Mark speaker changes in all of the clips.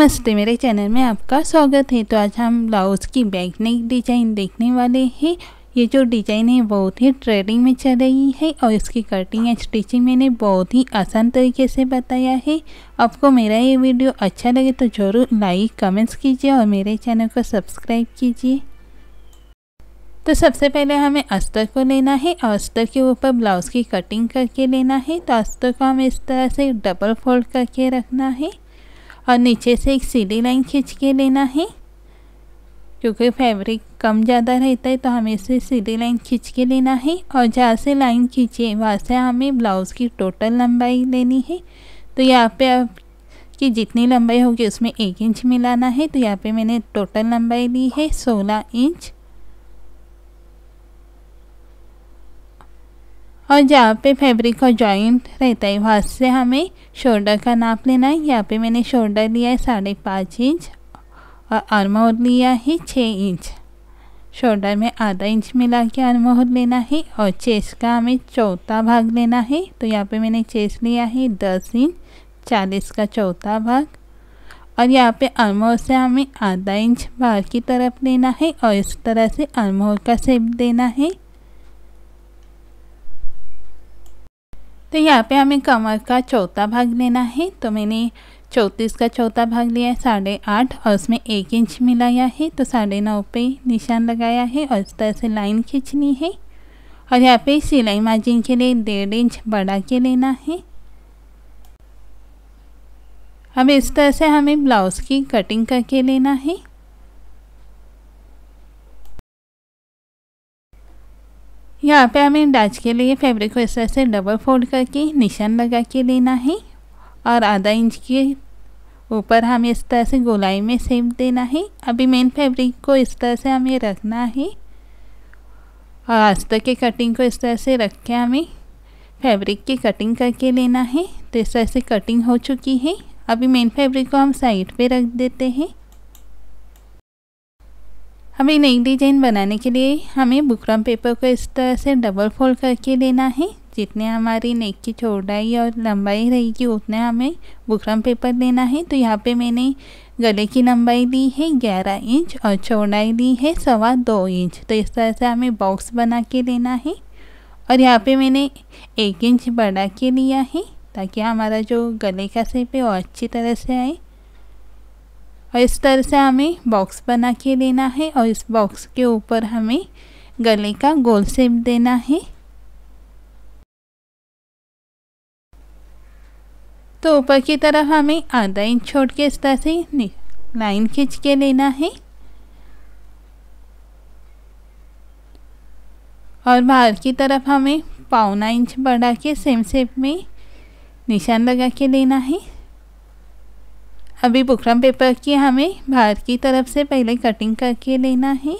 Speaker 1: नमस्ते मेरे चैनल में आपका स्वागत है तो आज हम ब्लाउज़ की बैक नेक डिजाइन देखने वाले हैं ये जो डिजाइन है बहुत ही ट्रेडिंग में चल रही है और इसकी कटिंग एंड स्टिचिंग मैंने बहुत ही आसान तरीके से बताया है आपको मेरा ये वीडियो अच्छा लगे तो ज़रूर लाइक कमेंट्स कीजिए और मेरे चैनल को सब्सक्राइब कीजिए तो सबसे पहले हमें अस्तर को लेना है और अस्तर के ऊपर ब्लाउज़ की कटिंग करके लेना है तो अस्तर को हमें इस तरह से डबल फोल्ड करके रखना है और नीचे से एक सीधी लाइन खींच के लेना है क्योंकि फैब्रिक कम ज़्यादा रहता है तो हमें इसे सीधी लाइन खींच के लेना है और जहाँ से लाइन खींचे वहाँ से हमें ब्लाउज़ की टोटल लंबाई लेनी है तो यहाँ पे आप की जितनी लंबाई होगी उसमें एक इंच मिलाना है तो यहाँ पे मैंने टोटल लंबाई ली है सोलह इंच और जहाँ पे फैब्रिक का जॉइंट रहता है वहाँ से हमें शोल्डर का नाप लेना है यहाँ पे मैंने शोल्डर लिया है साढ़े पाँच इंच और आर्मोर लिया है छः इंच शोल्डर में आधा इंच मिला के आर्मोर लेना है और चेस्ट का हमें चौथा भाग लेना है तो यहाँ पे मैंने चेस्ट लिया है दस इंच चालीस का चौथा भाग और यहाँ पे आर्मोर से हमें आधा इंच बाहर की तरफ लेना है और इस तरह से आर्मोर का सेप देना है तो यहाँ पे हमें कमर का चौथा भाग लेना है तो मैंने चौंतीस का चौथा भाग लिया है साढ़े आठ और उसमें एक इंच मिलाया है तो साढ़े नौ पे निशान लगाया है और इस तरह से लाइन खींचनी है और यहाँ पे सिलाई मार्जिन के लिए डेढ़ इंच बढ़ा के लेना है अब इस तरह से हमें ब्लाउज़ की कटिंग करके लेना है यहाँ पे हमें डाच के लिए फैब्रिक को इस तरह से डबल फोल्ड करके निशान लगा के लेना है और आधा इंच के ऊपर हमें इस तरह से गोलाई में सेप देना है अभी मेन फैब्रिक को इस तरह से हमें रखना है और आस्तर के कटिंग को इस तरह से रख के हमें फैब्रिक की कटिंग करके लेना है तो इस तरह से कटिंग हो चुकी है अभी मेन फैब्रिक को हम साइड पे रख देते हैं अब एक नई डिजाइन बनाने के लिए हमें बुकरम पेपर को इस तरह से डबल फोल्ड करके लेना है जितने हमारी नेक की चौड़ाई और लंबाई रहेगी उतने हमें बुकरम पेपर लेना है तो यहाँ पे मैंने गले की लंबाई ली है ग्यारह इंच और चौड़ाई ली है सवा दो इंच तो इस तरह से हमें बॉक्स बना के लेना है और यहाँ पे मैंने एक इंच बढ़ा के लिया है ताकि हमारा जो गले का सेप है वो अच्छी तरह से आए और इस तरह से हमें बॉक्स बना के लेना है और इस बॉक्स के ऊपर हमें गले का गोल शेप देना है तो ऊपर की तरफ हमें आधा इंच छोड़ के इस तरह से लाइन खींच के लेना है और बाहर की तरफ हमें पौना इंच बढ़ा के सेम शेप में निशान लगा के लेना है अभी बुकरम पेपर की हमें बाहर की तरफ से पहले कटिंग करके लेना है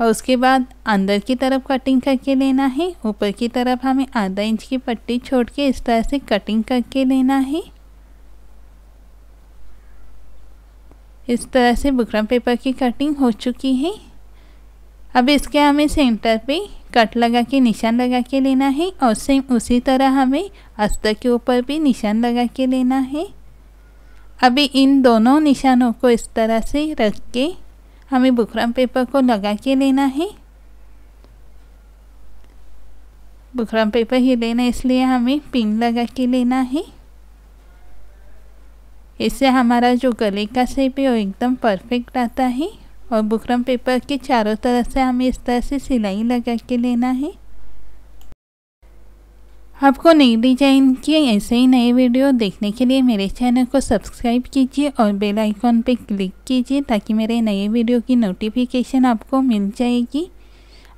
Speaker 1: और उसके बाद अंदर की तरफ कटिंग करके लेना है ऊपर की तरफ हमें आधा इंच की पट्टी छोड़ के इस तरह से कटिंग करके लेना है इस तरह से बुकरम पेपर की कटिंग हो चुकी है अब इसके हमें सेंटर पे कट लगा के निशान लगा के लेना है और सेम उसी तरह हमें अस्तर के ऊपर भी निशान लगा के लेना है अभी इन दोनों निशानों को इस तरह से रख के हमें बुकरम पेपर को लगा के लेना है बुकरम पेपर ही लेना इसलिए हमें पिन लगा के लेना है इससे हमारा जो गले का सेप है वो एकदम परफेक्ट आता है और बुकरम पेपर के चारों तरफ से हमें इस तरह से सिलाई लगा के लेना है आपको नई डिजाइन की ऐसे ही नए वीडियो देखने के लिए मेरे चैनल को सब्सक्राइब कीजिए और बेल आइकॉन पर क्लिक कीजिए ताकि मेरे नए वीडियो की नोटिफिकेशन आपको मिल जाएगी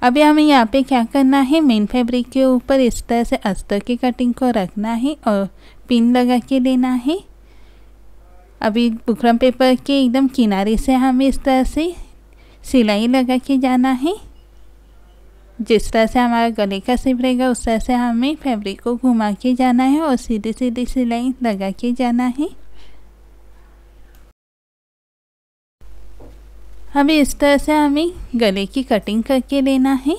Speaker 1: अभी हमें यहाँ पे क्या करना है मेन फैब्रिक के ऊपर इस तरह से अस्तर की कटिंग को रखना है और पिन लगा के लेना है अभी बुकरम पेपर के एकदम किनारे से हमें इस तरह से सिलाई लगा के जाना है जिस तरह से हमारा गले का सिप रहेगा उस तरह से हमें फैब्रिक को घुमा के जाना है और सीधी सीधी सिलाई लगा के जाना है अभी इस तरह से हमें गले की कटिंग करके लेना है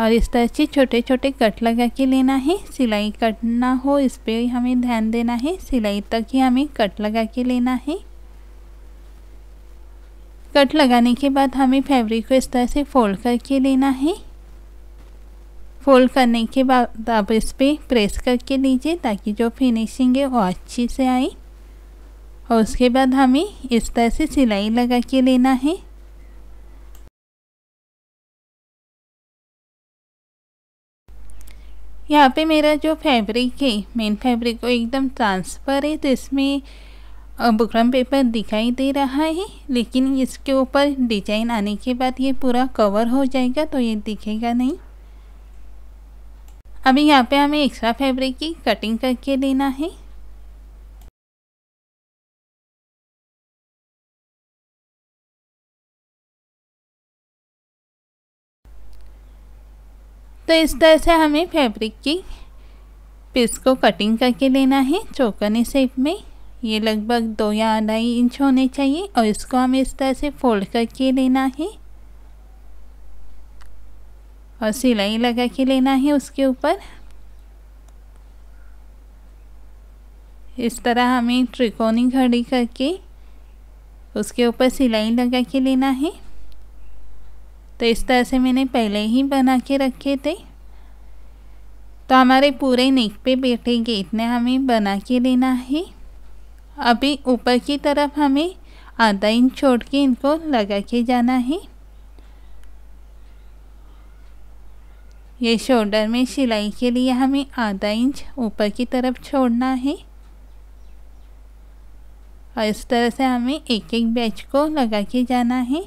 Speaker 1: और इस तरह से छोटे छोटे कट लगा के लेना है सिलाई कट ना हो इस पर हमें ध्यान देना है सिलाई तक ही हमें कट लगा के लेना है कट लगाने के बाद हमें फैब्रिक को इस तरह से फोल्ड करके लेना है फोल्ड करने के बाद आप इस पर प्रेस करके लीजिए ताकि जो फिनिशिंग है वो अच्छी से आए और उसके बाद हमें इस तरह से सिलाई लगा के लेना है यहाँ पे मेरा जो फैब्रिक है मेन फैब्रिक को एकदम ट्रांसफर है तो इसमें बुकरम पेपर दिखाई दे रहा है लेकिन इसके ऊपर डिजाइन आने के बाद ये पूरा कवर हो जाएगा तो ये दिखेगा नहीं अभी यहाँ पे हमें एक्स्ट्रा फैब्रिक की कटिंग करके लेना है तो इस तरह से हमें फैब्रिक की पीस को कटिंग करके लेना है चौकने शेप में ये लगभग दो या अढ़ाई इंच होने चाहिए और इसको हमें इस तरह से फोल्ड करके लेना है और सिलाई लगा के लेना है उसके ऊपर इस तरह हमें त्रिकोणी घड़ी करके उसके ऊपर सिलाई लगा के लेना है तो इस तरह से मैंने पहले ही बना के रखे थे तो हमारे पूरे नेक पे बैठेंगे इतने हमें बना के लेना है अभी ऊपर की तरफ हमें आधा इंच छोड़ के इनको लगा के जाना है ये शोल्डर में सिलाई के लिए हमें आधा इंच ऊपर की तरफ छोड़ना है और इस तरह से हमें एक एक बैच को लगा के जाना है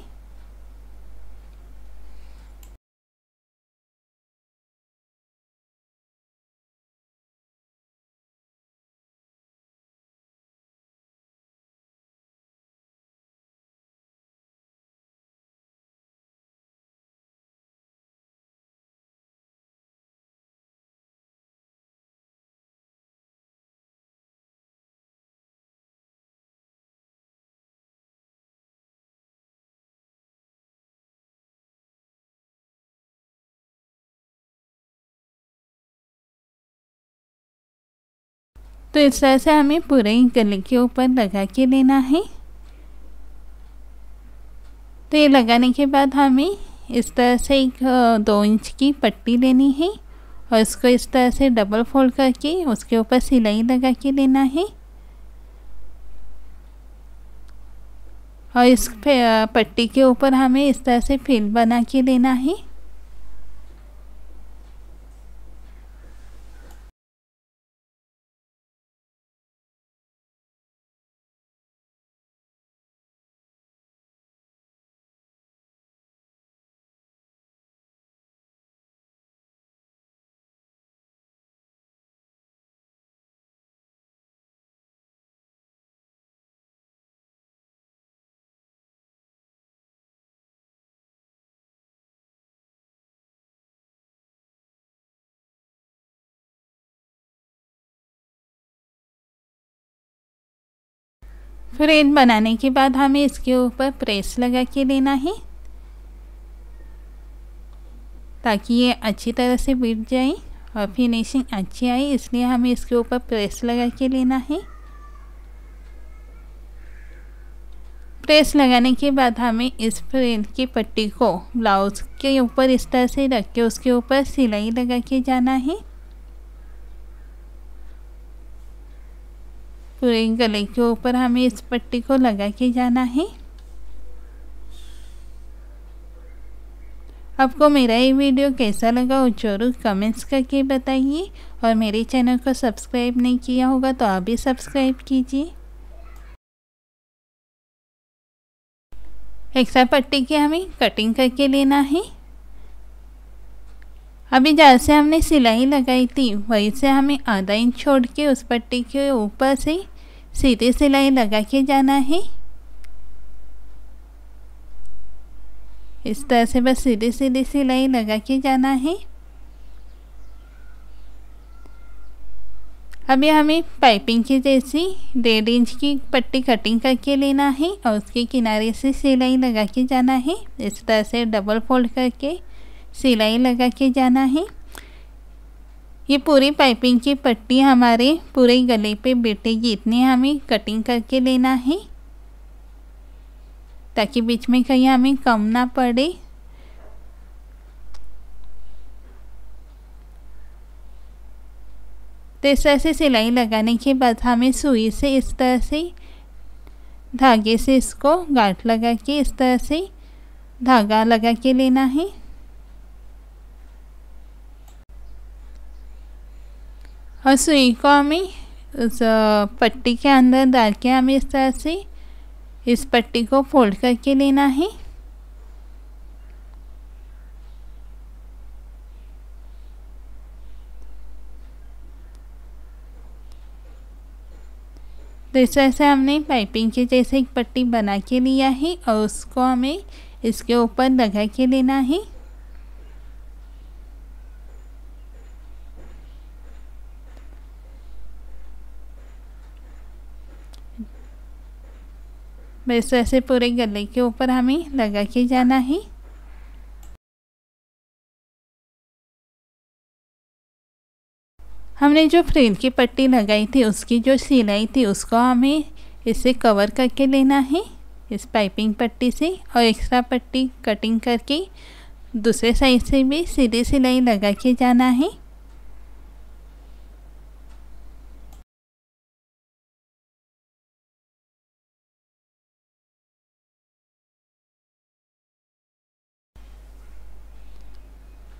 Speaker 1: तो इस तरह से हमें पूरे ही गले के ऊपर लगा के लेना है तो ये लगाने के बाद हमें इस तरह से एक दो इंच की पट्टी लेनी है और इसको इस तरह से डबल फोल्ड करके उसके ऊपर सिलाई लगा के लेना है और इस पट्टी के ऊपर हमें इस तरह से फील बना के लेना है
Speaker 2: फ्रेम बनाने के बाद
Speaker 1: हमें इसके ऊपर प्रेस लगा के लेना है ताकि ये अच्छी तरह से बिट जाए और फिनिशिंग अच्छी आए इसलिए हमें इसके ऊपर प्रेस लगा के लेना है प्रेस लगाने के बाद हमें इस फ्रेम की पट्टी को ब्लाउज़ के ऊपर इस तरह से रख के उसके ऊपर सिलाई लगा के जाना है पूरे गले के ऊपर हमें इस पट्टी को लगा के जाना है आपको मेरा ये वीडियो कैसा लगा वो जरूर कमेंट्स करके बताइए और मेरे चैनल को सब्सक्राइब नहीं किया होगा तो आप भी सब्सक्राइब कीजिए एक्स्ट्रा पट्टी की हमें कटिंग करके लेना है अभी जहाँ से हमने सिलाई लगाई थी वहीं से हमें आधा इंच छोड़ के उस पट्टी के ऊपर से सीधी सिलाई लगा के जाना है इस तरह से बस सीधी सीधी सिलाई लगा के जाना है अभी हमें पाइपिंग के जैसी डेढ़ इंच की पट्टी कटिंग करके लेना है और उसके किनारे से सिलाई लगा के जाना है इस तरह से डबल फोल्ड करके सिलाई लगा के जाना है ये पूरी पाइपिंग की पट्टी हमारे पूरे गले पे बैठेगी इतनी हमें कटिंग करके लेना है ताकि बीच में कहीं हमें कम ना पड़े तो इस तरह से सिलाई लगाने के बाद हमें सुई से इस तरह से धागे से इसको गांठ लगा के इस तरह से धागा लगा के लेना है और सुई को हमें उस पट्टी के अंदर डाल के हमें इस तरह से इस पट्टी को फोल्ड करके लेना है तो इस तरह से हमने पाइपिंग के जैसे एक पट्टी बना के लिया है और उसको हमें इसके ऊपर लगा के लेना है बस वैसे पूरे गले के ऊपर हमें लगा के जाना है
Speaker 2: हमने जो फ्रेल की
Speaker 1: पट्टी लगाई थी उसकी जो सिलाई थी उसको हमें इसे कवर करके लेना है इस पाइपिंग पट्टी से और एक्स्ट्रा पट्टी कटिंग करके दूसरे साइड से भी सीधी सिलाई लगा के जाना है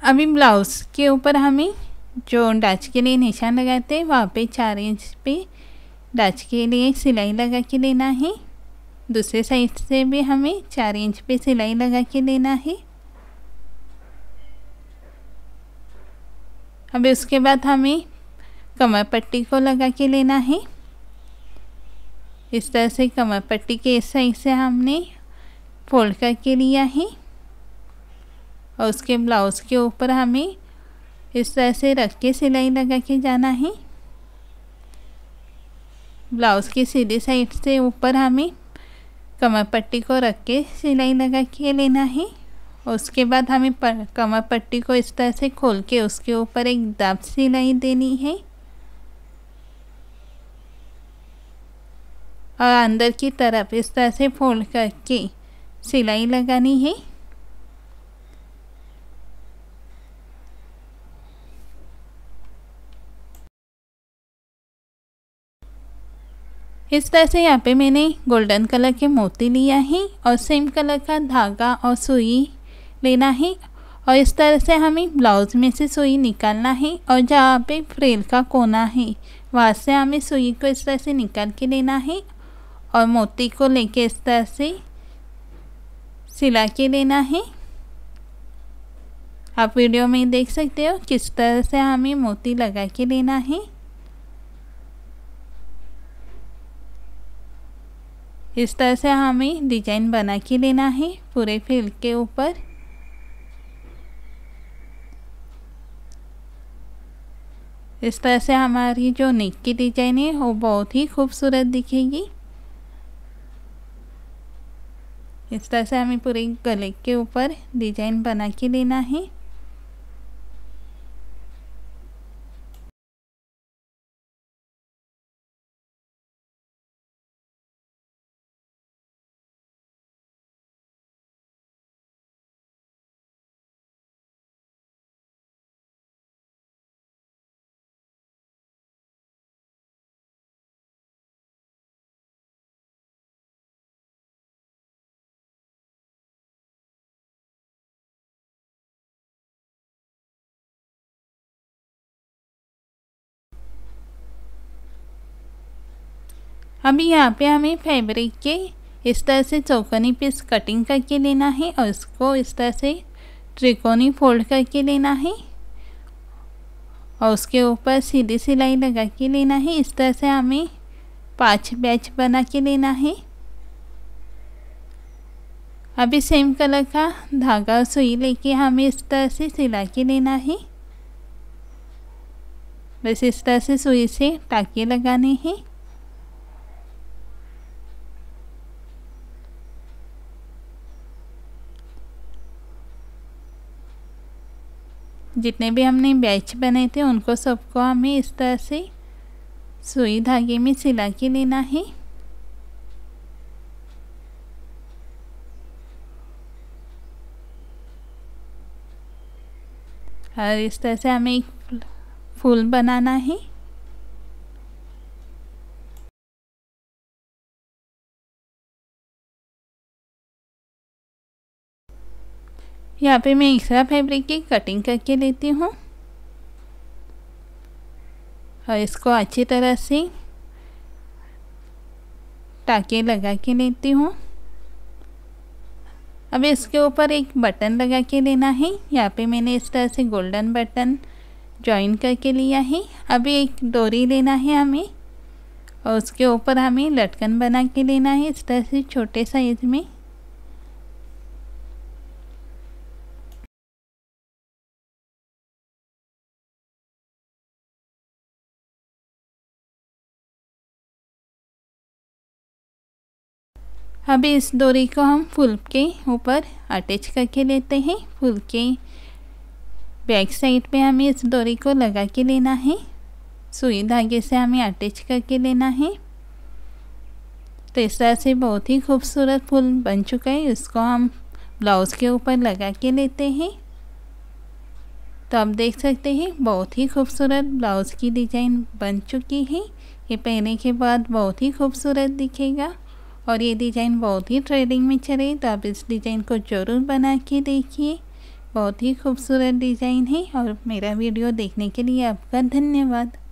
Speaker 1: अभी ब्लाउज़ के ऊपर हमें जो डाच के लिए निशान लगाते हैं वहाँ पे चार इंच पे डाच के लिए सिलाई लगा के लेना है दूसरे साइड से भी हमें चार इंच पे सिलाई लगा के लेना है अभी उसके बाद हमें कमर पट्टी को लगा के लेना है इस तरह से कमर पट्टी के इस साइड से हमने फोल्ड करके लिया है और उसके ब्लाउज़ के ऊपर हमें इस तरह से रख के सिलाई लगा के जाना है ब्लाउज़ की सीधी साइड से ऊपर हमें कमर पट्टी को रख के सिलाई लगा के लेना है उसके बाद हमें पर, कमर पट्टी को इस तरह से खोल के उसके ऊपर एक दाब सिलाई देनी है और अंदर की तरफ इस तरह से फोल्ड करके सिलाई लगानी है इस तरह से यहाँ पे मैंने गोल्डन कलर के मोती लिया है और सेम कलर का धागा और सुई लेना है और इस तरह से हमें ब्लाउज़ में से सुई निकालना है और जहाँ पे फ्रेल का कोना है वहाँ से हमें सुई को इस तरह से निकाल के लेना है और मोती को लेके इस तरह से सिला के लेना है आप वीडियो में देख सकते हो किस तरह से हमें मोती लगा के लेना है इस तरह से हमें डिजाइन बना के लेना है पूरे फील्ड के ऊपर इस तरह से हमारी जो नेक की डिजाइन है वो बहुत ही खूबसूरत दिखेगी इस तरह से हमें पूरे गले के ऊपर डिजाइन बना के लेना है अभी यहाँ पे हमें फैब्रिक के इस तरह से चौकोनी पीस कटिंग करके लेना है और इसको इस तरह से त्रिकोणी फोल्ड करके लेना है और उसके ऊपर सीधी सिलाई लगा के लेना है इस तरह से हमें पाँच बैच बना के लेना है अभी सेम कलर का धागा और सुई लेके हमें इस तरह से सिला के लेना है बस इस तरह से सुई से टाके लगाने हैं जितने भी हमने बैच बनाए थे उनको सबको हमें इस तरह से सुई धागे में सिला के लेना है और इस तरह से हमें एक फूल बनाना है यहाँ पे मैं एक्स्ट्रा फैब्रिक की कटिंग करके लेती हूँ और इसको अच्छी तरह से टाके लगा के लेती हूँ अब इसके ऊपर एक बटन लगा के लेना है यहाँ पे मैंने इस तरह से गोल्डन बटन जॉइन करके लिया है अभी एक डोरी लेना है हमें और उसके ऊपर हमें लटकन बना के लेना है इस तरह से छोटे साइज़ में अभी इस डोरी को हम फूल के ऊपर अटैच करके लेते हैं फूल के बैक साइड पे हमें इस डोरी को लगा के लेना है सुई धागे से हमें अटैच करके लेना है तो इस तरह से बहुत ही खूबसूरत फूल बन चुका है इसको हम ब्लाउज़ के ऊपर लगा के लेते हैं तो आप देख सकते हैं बहुत ही खूबसूरत ब्लाउज़ की डिज़ाइन बन चुकी है ये पहनने के बाद बहुत ही खूबसूरत दिखेगा और ये डिज़ाइन बहुत ही ट्रेडिंग में चले तो आप इस डिज़ाइन को ज़रूर बना के देखिए बहुत ही खूबसूरत डिज़ाइन है और मेरा वीडियो देखने के लिए आपका धन्यवाद